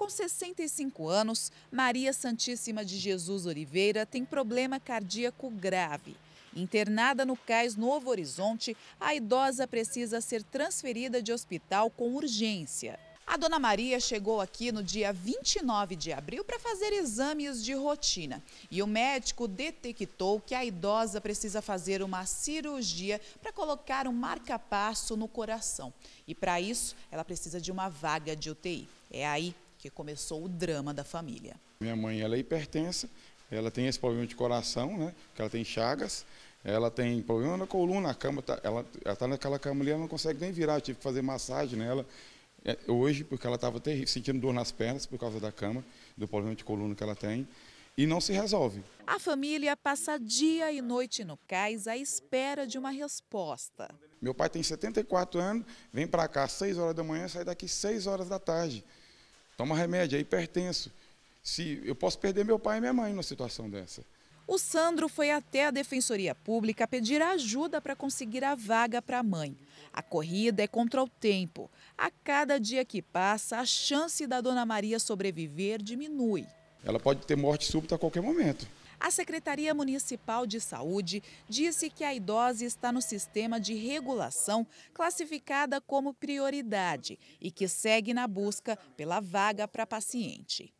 Com 65 anos, Maria Santíssima de Jesus Oliveira tem problema cardíaco grave. Internada no cais Novo Horizonte, a idosa precisa ser transferida de hospital com urgência. A dona Maria chegou aqui no dia 29 de abril para fazer exames de rotina e o médico detectou que a idosa precisa fazer uma cirurgia para colocar um marca-passo no coração. E para isso, ela precisa de uma vaga de UTI. É aí que começou o drama da família. Minha mãe ela é hipertensa, ela tem esse problema de coração, né? Que ela tem chagas, ela tem problema na coluna, a cama tá, ela está naquela cama ali, ela não consegue nem virar, eu tive que fazer massagem nela. É, hoje, porque ela estava sentindo dor nas pernas por causa da cama, do problema de coluna que ela tem e não se resolve. A família passa dia e noite no cais à espera de uma resposta. Meu pai tem 74 anos, vem para cá às 6 horas da manhã, sai daqui 6 horas da tarde. Toma remédio, é hipertenso. Se, eu posso perder meu pai e minha mãe numa situação dessa. O Sandro foi até a Defensoria Pública pedir ajuda para conseguir a vaga para a mãe. A corrida é contra o tempo. A cada dia que passa, a chance da dona Maria sobreviver diminui. Ela pode ter morte súbita a qualquer momento. A Secretaria Municipal de Saúde disse que a idosa está no sistema de regulação classificada como prioridade e que segue na busca pela vaga para paciente.